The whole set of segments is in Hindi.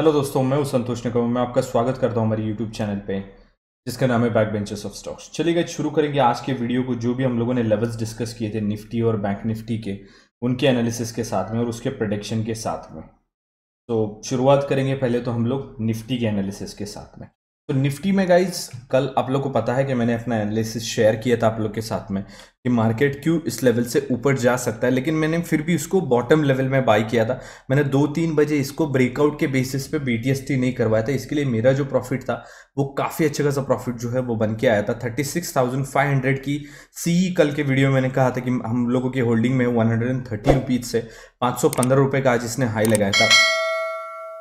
हेलो दोस्तों मैं हूं संतोष निकम मैं आपका स्वागत करता हूं हमारे यूट्यूब चैनल पे जिसका नाम है बैक बेंचर्स ऑफ स्टॉक्स चलिए गए शुरू करेंगे आज के वीडियो को जो भी हम लोगों ने लेवल्स डिस्कस किए थे निफ्टी और बैंक निफ्टी के उनके एनालिसिस के साथ में और उसके प्रोडिक्शन के साथ में तो शुरुआत करेंगे पहले तो हम लोग निफ्टी के एनालिसिस के साथ में तो निफ्टी में गाइज कल आप लोग को पता है कि मैंने अपना एनालिसिस शेयर किया था आप लोग के साथ में कि मार्केट क्यों इस लेवल से ऊपर जा सकता है लेकिन मैंने फिर भी उसको बॉटम लेवल में बाई किया था मैंने दो तीन बजे इसको ब्रेकआउट के बेसिस पे बीटीएसटी नहीं करवाया था इसके लिए मेरा जो प्रॉफिट था वो काफ़ी अच्छा खासा प्रॉफिट जो है वो बन के आया था thirty six thousand five hundred की सी e कल के वीडियो में मैंने कहा था कि हम लोगों की होल्डिंग में one hundred and thirty rupees से पाँच सौ पंद्रह रुपये का आज इसने हाई लगाया था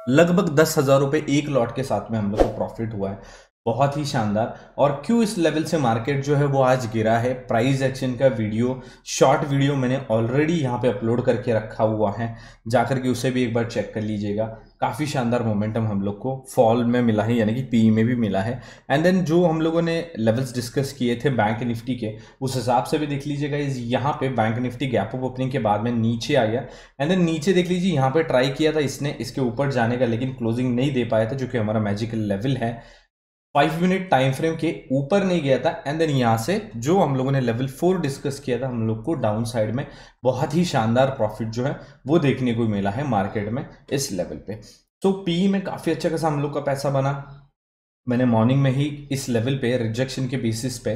लगभग दस हज़ार रुपये एक लॉट के साथ में हम लोग को प्रॉफिट हुआ है बहुत ही शानदार और क्यों इस लेवल से मार्केट जो है वो आज गिरा है प्राइस एक्शन का वीडियो शॉर्ट वीडियो मैंने ऑलरेडी यहाँ पे अपलोड करके रखा हुआ है जाकर के उसे भी एक बार चेक कर लीजिएगा काफ़ी शानदार मोमेंटम हम लोग को फॉल में मिला है यानी कि पी में भी मिला है एंड देन जो हम लोगों ने लेवल्स डिस्कस किए थे बैंक निफ्टी के उस हिसाब से भी देख लीजिएगा इस यहाँ पे bank Nifty gap of opening के बाद में नीचे आ गया एंड देन नीचे देख लीजिए यहाँ पे ट्राई किया था इसने इसके ऊपर जाने का लेकिन क्लोजिंग नहीं दे पाया था जो कि हमारा मैजिकल लेवल है फाइव मिनट टाइम फ्रेम के ऊपर नहीं गया था एंड देन यहाँ से जो हम लोगों ने लेवल फोर डिस्कस किया था हम लोग को डाउन साइड में बहुत ही शानदार प्रॉफिट जो है वो देखने को मिला है मार्केट में इस लेवल पे सो so, पी में काफ़ी अच्छा खासा हम लोग का पैसा बना मैंने मॉर्निंग में ही इस लेवल पे रिजेक्शन के बेसिस पे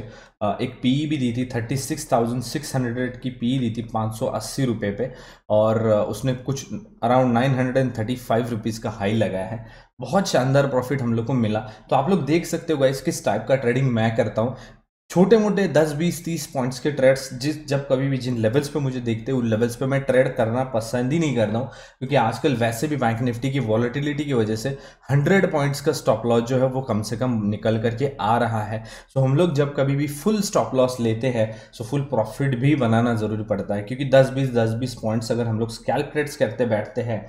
एक पी e भी दी थी thirty six thousand six hundred की पी e दी थी पाँच सौ अस्सी रुपये पे और उसने कुछ around nine hundred and thirty five rupees का हाई लगाया है बहुत शानदार प्रॉफिट हम लोग को मिला तो आप लोग देख सकते हो गाइस किस टाइप का ट्रेडिंग मैं करता हूँ छोटे मोटे 10, 20, 30 पॉइंट्स के ट्रेड्स जिस जब कभी भी जिन लेवल्स पे मुझे देखते हैं उन लेवल्स पे मैं ट्रेड करना पसंद ही नहीं करता हूँ क्योंकि आजकल वैसे भी बैंक निफ्टी की वॉलिटिलिटी की वजह से 100 पॉइंट्स का स्टॉप लॉस जो है वो कम से कम निकल करके आ रहा है सो हम लोग जब कभी भी फुल स्टॉप लॉस लेते हैं सो फुल प्रॉफिट भी बनाना ज़रूरी पड़ता है क्योंकि दस बीस दस बीस पॉइंट्स अगर हम लोग कैलकुलेट्स करते बैठते हैं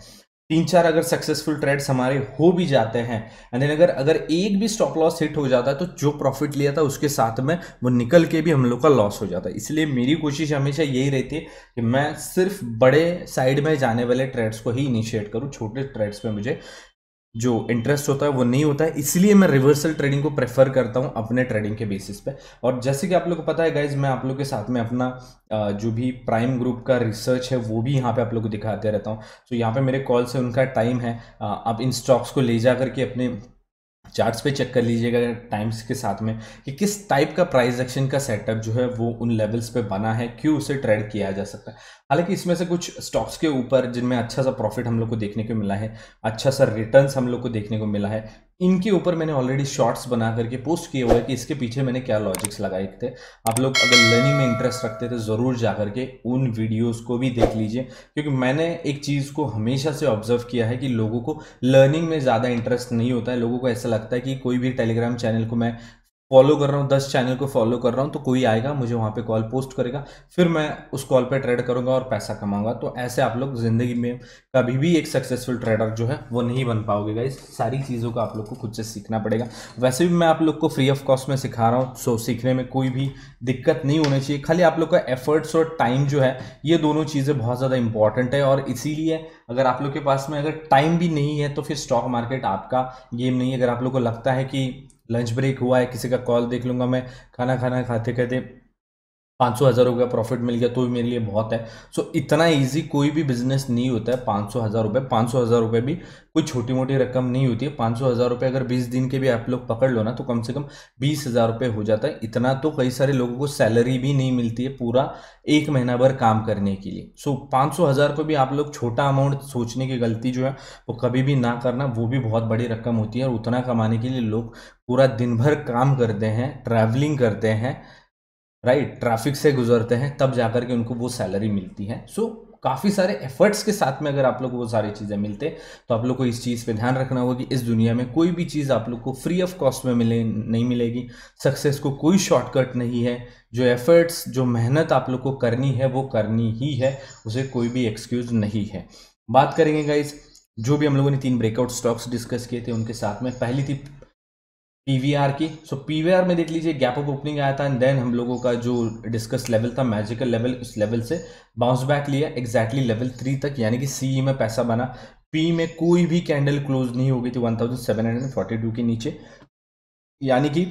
तीन चार अगर सक्सेसफुल ट्रेड्स हमारे हो भी जाते हैं एंड देन अगर अगर एक भी स्टॉप लॉस हिट हो जाता है तो जो प्रॉफिट लिया था उसके साथ में वो निकल के भी हम लोग का लॉस हो जाता है इसलिए मेरी कोशिश हमेशा यही रहती है कि मैं सिर्फ बड़े साइड में जाने वाले ट्रेड्स को ही इनिशिएट करूँ छोटे ट्रेड्स में मुझे जो इंटरेस्ट होता है वो नहीं होता है इसलिए मैं रिवर्सल ट्रेडिंग को प्रेफर करता हूँ अपने ट्रेडिंग के बेसिस पे और जैसे कि आप लोग को पता है गाइज मैं आप लोग के साथ में अपना जो भी प्राइम ग्रुप का रिसर्च है वो भी यहाँ पे आप लोग को दिखाते रहता हूँ तो यहाँ पे मेरे कॉल से उनका टाइम है आप इन स्टॉक्स को ले जा करके अपने चार्ट्स पे चेक कर लीजिएगा टाइम्स के साथ में कि किस टाइप का प्राइस एक्शन का सेटअप जो है वो उन लेवल्स पे बना है क्यों उसे ट्रेड किया जा सकता है हालांकि इसमें से कुछ स्टॉक्स के ऊपर जिनमें अच्छा सा प्रॉफिट हम लोग को देखने को मिला है अच्छा सा रिटर्न हम लोग को देखने को मिला है इनके ऊपर मैंने ऑलरेडी शॉर्ट्स बना करके पोस्ट किए हुए कि इसके पीछे मैंने क्या लॉजिक्स लगाए थे आप लोग अगर लर्निंग में इंटरेस्ट रखते थे तो ज़रूर जा करके उन वीडियोस को भी देख लीजिए क्योंकि मैंने एक चीज़ को हमेशा से ऑब्जर्व किया है कि लोगों को लर्निंग में ज़्यादा इंटरेस्ट नहीं होता है लोगों को ऐसा लगता है कि कोई भी टेलीग्राम चैनल को मैं फॉलो कर रहा हूँ दस चैनल को फॉलो कर रहा हूँ तो कोई आएगा मुझे वहाँ पे कॉल पोस्ट करेगा फिर मैं उस कॉल पे ट्रेड करूँगा और पैसा कमाऊँगा तो ऐसे आप लोग ज़िंदगी में कभी भी एक सक्सेसफुल ट्रेडर जो है वो नहीं बन पाओगे इस सारी चीज़ों का आप लोग को खुद से सीखना पड़ेगा वैसे भी मैं आप लोग को फ्री ऑफ कॉस्ट में सिखा रहा हूँ सो सीखने में कोई भी दिक्कत नहीं होनी चाहिए खाली आप लोग का एफर्ट्स और टाइम जो है ये दोनों चीज़ें बहुत ज़्यादा इंपॉर्टेंट है और इसीलिए अगर आप लोग के पास में अगर टाइम भी नहीं है तो फिर स्टॉक मार्केट आपका गेम नहीं है अगर आप लोग को लगता है कि लंच ब्रेक हुआ है किसी का कॉल देख लूँगा मैं खाना खाना खाते खाते पाँच सौ हज़ार रुपये प्रॉफिट मिल गया तो भी मेरे लिए बहुत है सो so, इतना इजी कोई भी बिजनेस नहीं होता है पाँच सौ हज़ार रुपये पाँच सौ हज़ार रुपये भी कोई छोटी मोटी रकम नहीं होती है पाँच सौ हज़ार रुपये अगर बीस दिन के भी आप लोग पकड़ लो ना तो कम से कम बीस हज़ार रुपये हो जाता है इतना तो कई सारे लोगों को सैलरी भी नहीं मिलती है पूरा एक महीना भर काम करने के लिए सो so, पाँच सौ हज़ार को भी आप लोग छोटा अमाउंट सोचने की गलती जो है वो कभी भी ना करना वो भी बहुत बड़ी रकम होती है और उतना कमाने के लिए लोग पूरा दिन भर काम करते हैं ट्रैवलिंग करते हैं राइट ट्रैफिक से गुजरते हैं तब जाकर के उनको वो सैलरी मिलती है सो so, काफ़ी सारे एफर्ट्स के साथ में अगर आप लोग वो सारी चीज़ें मिलते तो आप लोग को इस चीज़ पे ध्यान रखना होगा कि इस दुनिया में कोई भी चीज़ आप लोग को फ्री ऑफ कॉस्ट में मिले नहीं मिलेगी सक्सेस को कोई शॉर्टकट नहीं है जो एफर्ट्स जो मेहनत आप लोग को करनी है वो करनी ही है उसे कोई भी एक्सक्यूज़ नहीं है बात करेंगे गाइज़ जो भी हम लोगों ने तीन ब्रेकआउट स्टॉक्स डिस्कस किए थे उनके साथ में पहली थी पीवीआर की सो so, पीवीआर में देख लीजिए गैप ऑफ ओपनिंग आया था एंड देन हम लोगों का जो डिस्कस लेवल था मैजिकल लेवल उस लेवल से बाउंस बैक लिया एग्जैक्टली लेवल थ्री तक यानी कि सीई e में पैसा बना पी में कोई भी कैंडल क्लोज नहीं हो गई थी टू के नीचे यानी कि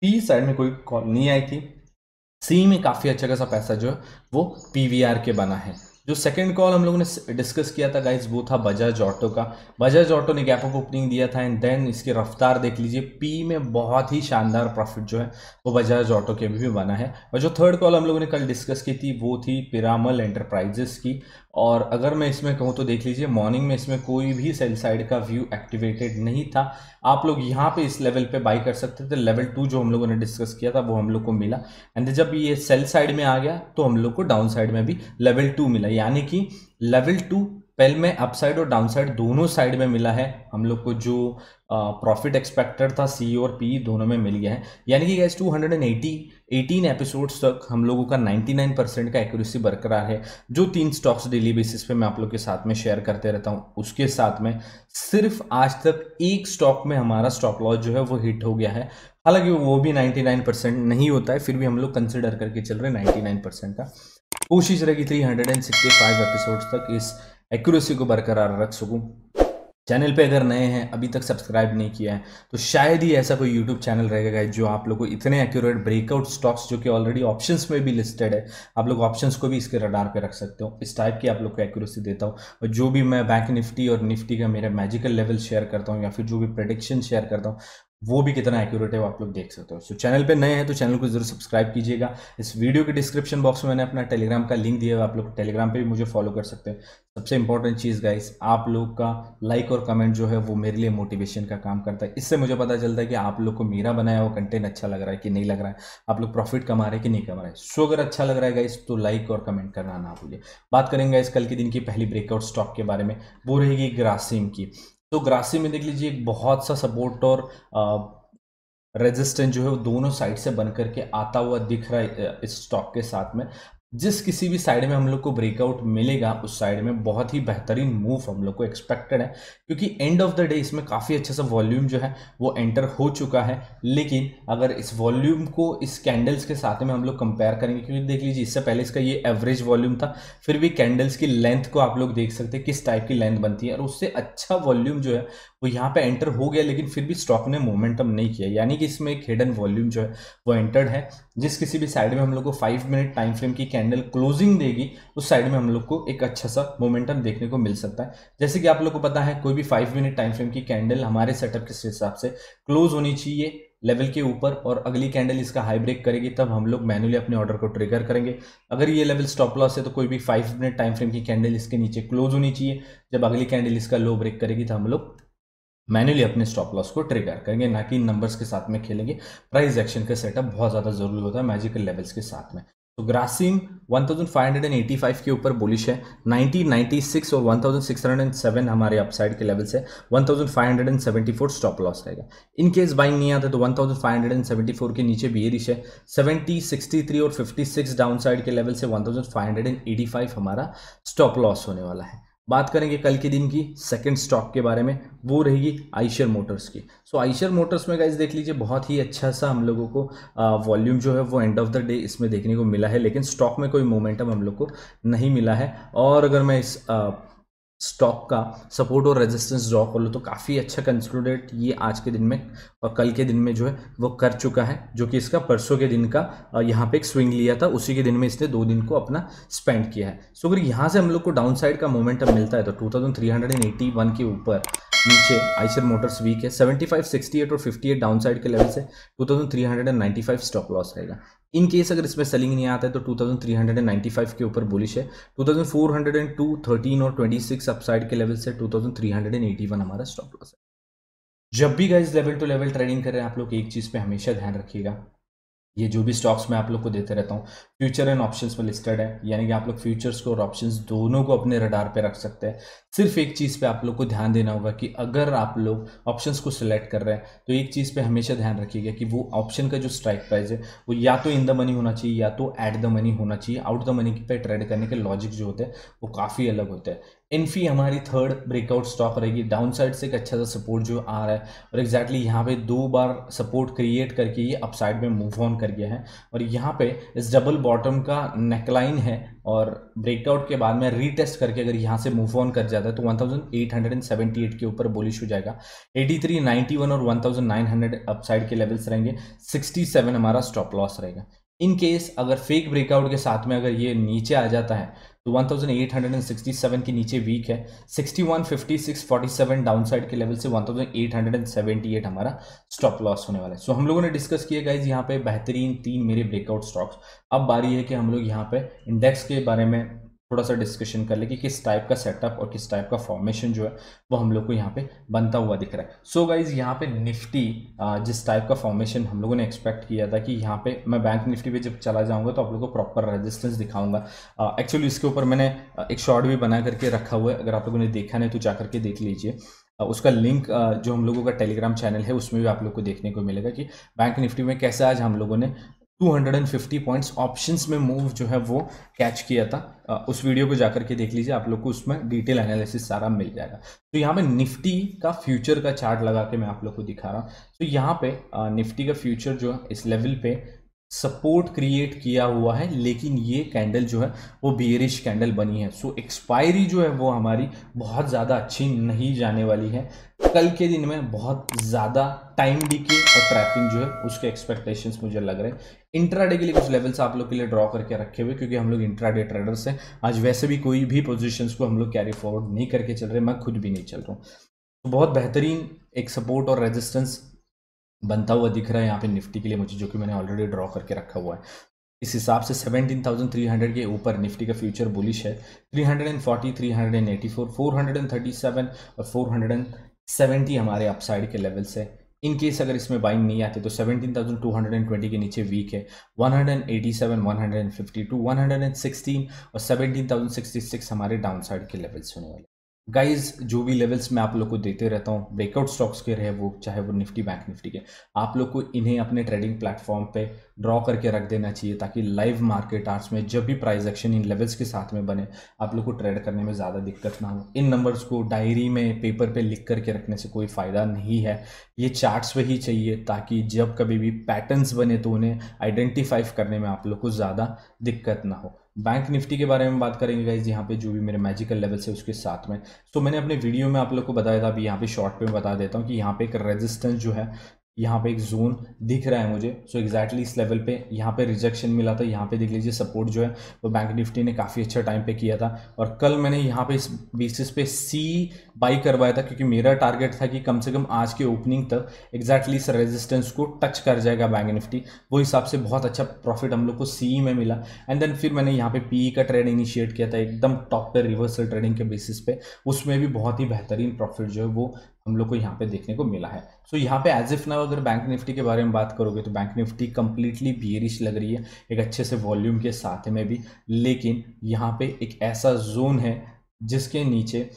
पी साइड में कोई कॉल नहीं आई थी सी में काफ़ी अच्छा खासा पैसा जो है वो पीवीआर के बना है जो सेकंड कॉल हम लोगों ने डिस्कस किया था गाइज वो था बजाज ऑटो का बजाज ऑटो ने गैप ऑफ ओपनिंग दिया था एंड देन इसकी रफ्तार देख लीजिए पी में बहुत ही शानदार प्रॉफिट जो है वो बजाज ऑटो के भी बना है और जो थर्ड कॉल हम लोगों ने कल डिस्कस की थी वो थी पिरामल एंटरप्राइजेस की और अगर मैं इसमें कहूँ तो देख लीजिए मॉर्निंग में इसमें कोई भी सेल साइड का व्यू एक्टिवेटेड नहीं था आप लोग यहाँ पे इस लेवल पे बाई कर सकते थे लेवल टू जो हम लोगों ने डिस्कस किया था वो हम लोग को मिला एंड जब ये सेल साइड में आ गया तो हम लोग को डाउन साइड में भी लेवल टू मिला यानी कि लेवल टू पहल में अपसाइड और डाउनसाइड दोनों साइड में मिला है हम लोग को जो प्रॉफिट एक्सपेक्टेड था सी और पी दोनों में मिल गया है यानी कि गैस 280 18 एपिसोड्स तक हम लोगों का 99 परसेंट का एक्यूरेसी बरकरार है जो तीन स्टॉक्स डेली बेसिस पे मैं आप लोग के साथ में शेयर करते रहता हूँ उसके साथ में सिर्फ आज तक एक स्टॉक में हमारा स्टॉक लॉस जो है वो हिट हो गया है हालांकि वो भी नाइन्टी परसेंट नहीं होता है फिर भी हम लोग कंसिडर करके चल रहे 99 परसेंट का कोशिश रहेगी three hundred and sixty five episode तक इस एक्यूरेसी को बरकरार रख सकूँ चैनल पे अगर नए हैं अभी तक सब्सक्राइब नहीं किया है तो शायद ही ऐसा कोई यूट्यूब चैनल रहेगा जो आप लोग को इतने एक्यूरेट ब्रेकआउट स्टॉक्स जो कि ऑलरेडी ऑप्शंस में भी लिस्टेड है आप लोग ऑप्शंस को भी इसके रडार पे रख सकते हो इस टाइप की आप लोग को एक्यूरेसी देता हूँ और जो भी मैं बैंक निफ्टी और निफ्टी का मेरा मैजिकल लेवल शेयर करता हूँ या फिर जो भी प्रडिक्शन शेयर करता हूँ वो भी कितना एक्यूरेट है आप लोग देख सकते हो सो so, चैनल पे नए हैं तो चैनल को जरूर सब्सक्राइब कीजिएगा इस वीडियो के डिस्क्रिप्शन बॉक्स में मैंने अपना टेलीग्राम का लिंक दिया है आप लोग टेलीग्राम पे भी मुझे फॉलो कर सकते हैं सबसे इंपॉर्टेंट चीज़ गाइस आप लोग का लाइक और कमेंट जो है वो मेरे लिए मोटिवेशन का काम करता है इससे मुझे पता चलता है कि आप लोग को मेरा बनाया हुआ कंटेंट अच्छा लग रहा है कि नहीं लग रहा है आप लोग प्रॉफिट कमा रहे हैं कि नहीं कमा रहे सो अगर अच्छा लग रहा है गाइस तो लाइक और कमेंट करना ना भूलिए बात करेंगे इस कल के दिन की पहली ब्रेकआउट स्टॉक के बारे में वो रहेगी ग्रासिम की तो ग्रासी में देख लीजिए एक बहुत सा सपोर्ट और रेजिस्टेंस जो है वो दोनों साइड से बन करके आता हुआ दिख रहा है इस स्टॉक के साथ में जिस किसी भी साइड में हम लोग को ब्रेकआउट मिलेगा उस साइड में बहुत ही बेहतरीन मूव हम लोग को एक्सपेक्टेड है क्योंकि एंड ऑफ द डे इसमें काफ़ी अच्छा सा वॉल्यूम जो है वो एंटर हो चुका है लेकिन अगर इस वॉल्यूम को इस कैंडल्स के साथ में हम लोग कंपेयर करेंगे क्योंकि देख लीजिए इससे पहले इसका ये एवरेज वॉल्यूम था फिर भी कैंडल्स की लेंथ को आप लोग देख सकते हैं किस टाइप की लेंथ बनती है और उससे अच्छा वॉल्यूम जो है वो यहाँ पे एंटर हो गया लेकिन फिर भी स्टॉक ने मोमेंटम नहीं किया यानी कि इसमें एक हिडन वॉल्यूम जो है वो एंटर्ड है जिस किसी भी साइड में हम लोग को फाइव मिनट टाइम फ्रेम की कैंडल क्लोजिंग देगी उस साइड में हम लोग को एक अच्छा सा मोमेंटम देखने को मिल सकता है जैसे कि आप लोग को पता है कोई भी फाइव मिनट टाइम फ्रेम की कैंडल हमारे सेटअप के हिसाब से क्लोज होनी चाहिए लेवल के ऊपर और अगली कैंडल इसका हाई ब्रेक करेगी तब हम लोग मैनुअली अपने ऑर्डर को ट्रिगर करेंगे अगर ये लेवल स्टॉप लॉस है तो कोई भी फाइव मिनट टाइम फ्रेम की कैंडल इसके नीचे क्लोज होनी चाहिए जब अगली कैंडल इसका लो ब्रेक करेगी तो हम लोग मैन्युअली अपने स्टॉप लॉस को ट्रिगर करेंगे ना कि इन नंबर्स के साथ में खेलेंगे प्राइस एक्शन का सेटअप बहुत ज़्यादा जरूरी होता है मैजिकल लेवल्स के साथ में तो ग्रासिम 1585 के ऊपर बुलिश है 1996 और 1607 हमारे अपसाइड के लेवल्स है 1574 स्टॉप लॉस रहेगा इन केस बाइंग नहीं आता तो 1574 के नीचे बियरिश है 70, 63 और 56 डाउनसाइड के लेवल से 1585 हमारा स्टॉप लॉस होने वाला है बात करेंगे कल के दिन की सेकंड स्टॉक के बारे में वो रहेगी आइशर मोटर्स की सो so, आइशर मोटर्स में गाइज देख लीजिए बहुत ही अच्छा सा हम लोगों को वॉल्यूम जो है वो एंड ऑफ द डे इसमें देखने को मिला है लेकिन स्टॉक में कोई मोमेंटम हम लोग को नहीं मिला है और अगर मैं इस आ, स्टॉक का सपोर्ट और रेजिस्टेंस ड्रॉ कर लो तो काफ़ी अच्छा कंसोलिडेट ये आज के दिन में और कल के दिन में जो है वो कर चुका है जो कि इसका परसों के दिन का यहाँ पे एक स्विंग लिया था उसी के दिन में इसने दो दिन को अपना स्पेंड किया है सो अगर यहाँ से हम लोग को डाउन साइड का मोमेंटम मिलता है तो 2381 के ऊपर नीचे आइसर मोटर्स वीक है 75, 68 और 58 डाउन साइड के लेवल से 2395 स्टॉप लॉस रहेगा इन केस अगर इसमें सेलिंग नहीं आता है तो 2395 के ऊपर बुलिश है 2402, 13 और 26 अपसाइड के लेवल से 2381 हमारा स्टॉप लॉस है जब भी guys level to level trading कर रहे हैं आप लोग एक चीज़ पे हमेशा ध्यान रखिएगा ये जो भी स्टॉक्स मैं आप लोग को देते रहता हूँ फ्यूचर एंड ऑप्शंस में लिस्टेड है यानी कि आप लोग फ्यूचर्स को और ऑप्शंस दोनों को अपने रडार पे रख सकते हैं सिर्फ एक चीज़ पे आप लोग को ध्यान देना होगा कि अगर आप लोग ऑप्शंस को सिलेक्ट कर रहे हैं तो एक चीज़ पे हमेशा ध्यान रखिएगा कि वो ऑप्शन का जो स्ट्राइक प्राइस है वो या तो इन द मनी होना चाहिए या तो एट द मनी होना चाहिए आउट द मनी पे ट्रेड करने के लॉजिक जो होते हैं वो काफ़ी अलग होते हैं इनफी हमारी थर्ड ब्रेकआउट स्टॉक रहेगी डाउन साइड से एक अच्छा सा सपोर्ट जो आ रहा है और एग्जैक्टली exactly यहाँ पे दो बार सपोर्ट क्रिएट करके ये अपसाइड में मूव ऑन कर गया है और यहाँ पे इस डबल बॉटम का नेकलाइन है और ब्रेकआउट के बाद में रीटेस्ट करके अगर यहाँ से मूव ऑन कर जाता है तो 1878 के ऊपर बोलिश हो जाएगा 83, 91 और 1900 अपसाइड के लेवल्स रहेंगे 67 हमारा स्टॉप लॉस रहेगा इन केस अगर फेक ब्रेकआउट के साथ में अगर ये नीचे आ जाता है तो 1867 के नीचे वीक है 61.56.47 डाउनसाइड के लेवल से 1878 हमारा स्टॉप लॉस होने वाला है सो so, हम लोगों ने डिस्कस किया गाइज यहाँ पे बेहतरीन तीन मेरे ब्रेकआउट स्टॉक्स अब बारी है कि हम लोग यहाँ पे इंडेक्स के बारे में थोड़ा सा डिस्कशन कर ले कि किस टाइप का सेटअप और किस टाइप का फॉर्मेशन जो है वो हम लोग को यहाँ पे बनता हुआ दिख रहा है सो so गाइज यहाँ पे निफ्टी जिस टाइप का फॉर्मेशन हम लोगों ने एक्सपेक्ट किया था कि यहाँ पे मैं बैंक निफ्टी पे जब चला जाऊँगा तो आप लोग को प्रॉपर रेजिस्टेंस दिखाऊंगा एक्चुअली इसके ऊपर मैंने एक शॉर्ट भी बना करके रखा हुआ है अगर आप लोगों ने देखा नहीं तो जा करके देख लीजिए उसका लिंक जो हम लोगों का टेलीग्राम चैनल है उसमें भी आप लोग को देखने को मिलेगा कि बैंक निफ्टी में कैसे आज हम लोगों ने 250 पॉइंट्स ऑप्शंस में मूव जो है वो कैच किया था उस वीडियो को जाकर के देख लीजिए आप लोग को उसमें डिटेल एनालिसिस सारा मिल जाएगा तो यहाँ पे निफ्टी का फ्यूचर का चार्ट लगा के मैं आप लोग को दिखा रहा हूँ तो यहाँ पे निफ्टी का फ्यूचर जो है इस लेवल पे सपोर्ट क्रिएट किया हुआ है लेकिन ये कैंडल जो है वो बियरिश कैंडल बनी है सो so, एक्सपायरी जो है वो हमारी बहुत ज़्यादा अच्छी नहीं जाने वाली है कल के दिन में बहुत ज़्यादा टाइम के और ट्रैपिंग जो है उसके एक्सपेक्टेशंस मुझे लग रहे हैं इंट्राडे के लिए कुछ लेवल्स आप लोग के लिए ड्रॉ करके रखे हुए क्योंकि हम लोग इंट्राडे ट्रेडर्स हैं आज वैसे भी कोई भी पोजिशन को हम लोग कैरी फॉरवर्ड नहीं करके चल रहे मैं खुद भी नहीं चल रहा हूँ तो बहुत बेहतरीन एक सपोर्ट और रेजिस्टेंस बनता हुआ दिख रहा है यहाँ पे निफ्टी के लिए मुझे जो कि मैंने ऑलरेडी ड्रॉ करके रखा हुआ है इस हिसाब से 17,300 के ऊपर निफ्टी का फ्यूचर बुलिश है 340, 384, 437 और 470 हमारे अपसाइड के लेवल्स है इन केस अगर इसमें बाइंग नहीं आते तो 17,220 के नीचे वीक है 187, 152, 116 और 17,066 हमारे डाउनसाइड के लेवल्स होने वाले गाइज जो भी लेवल्स मैं आप लोग को देते रहता हूँ ब्रेकआउट स्टॉक्स के रहे वो चाहे वो निफ्टी बैंक निफ्टी के आप लोग को इन्हें अपने ट्रेडिंग प्लेटफॉर्म पे ड्रॉ करके रख देना चाहिए ताकि लाइव मार्केट आर्ट्स में जब भी प्राइस एक्शन इन लेवल्स के साथ में बने आप लोग को ट्रेड करने में ज़्यादा दिक्कत ना हो इन नंबर्स को डायरी में पेपर पे लिख करके रखने से कोई फ़ायदा नहीं है ये चार्ट्स पे ही चाहिए ताकि जब कभी भी पैटर्न्स बने तो उन्हें आइडेंटिफाई करने में आप लोग को ज़्यादा दिक्कत ना हो बैंक निफ्टी के बारे में बात करेंगे गाइज यहाँ पे जो भी मेरे मैजिकल लेवल है उसके साथ में तो मैंने अपने वीडियो में आप लोग को बताया था अभी यहाँ पे शॉर्ट पे बता देता हूँ कि यहाँ पे एक रेजिस्टेंस जो है यहाँ पे एक जोन दिख रहा है मुझे सो so एग्जैक्टली exactly इस लेवल पे यहाँ पे रिजेक्शन मिला था यहाँ पे देख लीजिए सपोर्ट जो है वो बैंक निफ्टी ने काफ़ी अच्छा टाइम पे किया था और कल मैंने यहाँ पे इस बेसिस पे सी बाई करवाया था क्योंकि मेरा टारगेट था कि कम से कम आज के ओपनिंग तक एग्जैक्टली exactly इस रेजिस्टेंस को टच कर जाएगा बैंक निफ्टी वो हिसाब से बहुत अच्छा प्रॉफिट हम लोग को सी में मिला एंड देन फिर मैंने यहाँ पे पी e का ट्रेड इनिशिएट किया था एकदम टॉप पर रिवर्सल ट्रेडिंग के बेसिस पे उसमें भी बहुत ही बेहतरीन प्रॉफिट जो है वो हम लोग को यहाँ पे देखने को मिला है सो so, यहाँ पे एज इफ ना अगर बैंक निफ्टी के बारे में बात करोगे तो बैंक निफ्टी कम्प्लीटली बियरिश लग रही है एक अच्छे से वॉल्यूम के साथ में भी लेकिन यहाँ पे एक ऐसा जोन है जिसके नीचे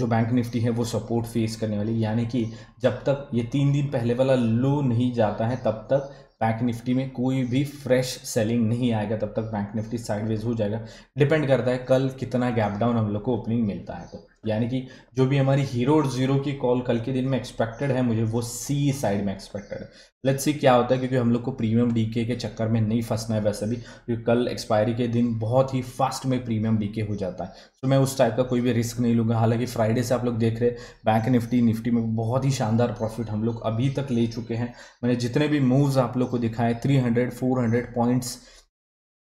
जो बैंक निफ्टी है वो सपोर्ट फेस करने वाली यानी कि जब तक ये तीन दिन पहले वाला लो नहीं जाता है तब तक बैंक निफ्टी में कोई भी फ्रेश सेलिंग नहीं आएगा तब तक बैंक निफ्टी साइडवेज हो जाएगा डिपेंड करता है कल कितना गैप डाउन हम लोग को ओपनिंग मिलता है तो यानी कि जो भी हमारी हीरो ज़ीरो की कॉल कल के दिन में एक्सपेक्टेड है मुझे वो सी साइड में एक्सपेक्टेड है लेट्स सी क्या होता है क्योंकि हम लोग को प्रीमियम डीके के चक्कर में नहीं फंसना है वैसे भी क्योंकि कल एक्सपायरी के दिन बहुत ही फास्ट में प्रीमियम डीके हो जाता है तो मैं उस टाइप का कोई भी रिस्क नहीं लूँगा हालांकि फ्राइडे से आप लोग देख रहे हैं बैंक निफ्टी निफ्टी में बहुत ही शानदार प्रॉफिट हम लोग अभी तक ले चुके हैं मैंने जितने भी मूव्स आप लोग को दिखाए three hundred four hundred points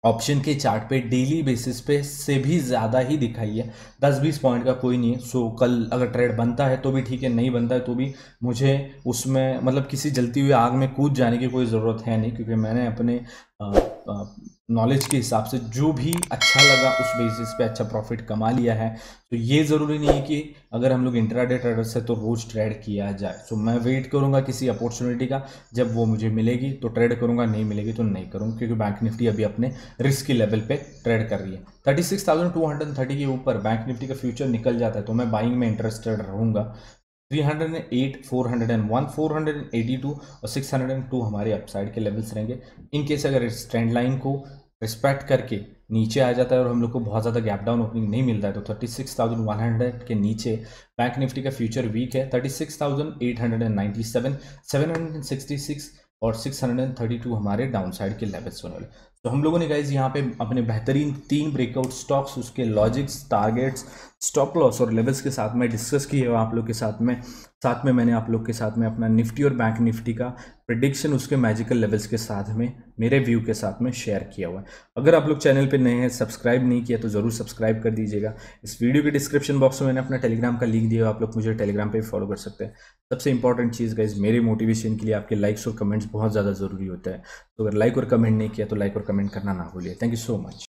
option के चार्ट पे डेली बेसिस पे से भी ज़्यादा ही दिखाई है दस बीस पॉइंट का कोई नहीं है सो कल अगर ट्रेड बनता है तो भी ठीक है नहीं बनता है तो भी मुझे उसमें मतलब किसी जलती हुई आग में कूद जाने की कोई ज़रूरत है नहीं क्योंकि मैंने अपने आ, आ, नॉलेज के हिसाब से जो भी अच्छा लगा उस बेसिस पे अच्छा प्रॉफिट कमा लिया है तो ये ज़रूरी नहीं है कि अगर हम लोग इंट्राडे ट्रेडर्स है तो रोज़ ट्रेड किया जाए सो तो मैं वेट करूँगा किसी अपॉर्चुनिटी का जब वो मुझे मिलेगी तो ट्रेड करूँगा नहीं मिलेगी तो नहीं करूँगा क्योंकि बैंक निफ्टी अभी अपने रिस्क के लेवल पर ट्रेड कर रही है thirty six thousand two hundred thirty के ऊपर बैंक निफ्टी का फ्यूचर निकल जाता है तो मैं बाइंग में इंटरेस्टेड रहूँगा 308, और 602 हमारे अपसाइड के लेवल्स रहेंगे इनकेस अगर इस ट्रेंड लाइन को रिस्पेक्ट करके नीचे आ जाता है और हम लोग को बहुत ज़्यादा गैप डाउन ओपनिंग नहीं मिलता है तो 36,100 के नीचे बैंक निफ्टी का फ्यूचर वीक है 36,897, 766 और 632 हमारे डाउनसाइड के लेवल्स होने वाले तो हम लोगों ने गाइज यहाँ पे अपने बेहतरीन तीन ब्रेकआउट स्टॉक्स उसके लॉजिक्स टारगेट्स स्टॉप लॉस और लेवल्स के साथ में डिस्कस किए आप लोग के साथ में साथ में मैंने आप लोग के साथ में अपना निफ्टी और बैंक निफ्टी का प्रडिक्शन उसके मैजिकल लेवल्स के साथ में मेरे व्यू के साथ में शेयर किया हुआ है अगर आप लोग चैनल पे नए हैं सब्सक्राइब नहीं किया तो ज़रूर सब्सक्राइब कर दीजिएगा इस वीडियो के डिस्क्रिप्शन बॉक्स में मैंने अपना टेलीग्राम का लिंक दिया आप लोग मुझे टेलीग्राम पर फॉलो कर सकते हैं सबसे इंपॉर्टेंट चीज़ गाइज मेरे मोटिवेशन के लिए आपके लाइक्स और कमेंट्स बहुत ज़्यादा ज़रूरी होता है तो अगर लाइक और कमेंट नहीं किया तो लाइक और कमेंट करना ना भूलिए थैंक यू सो मच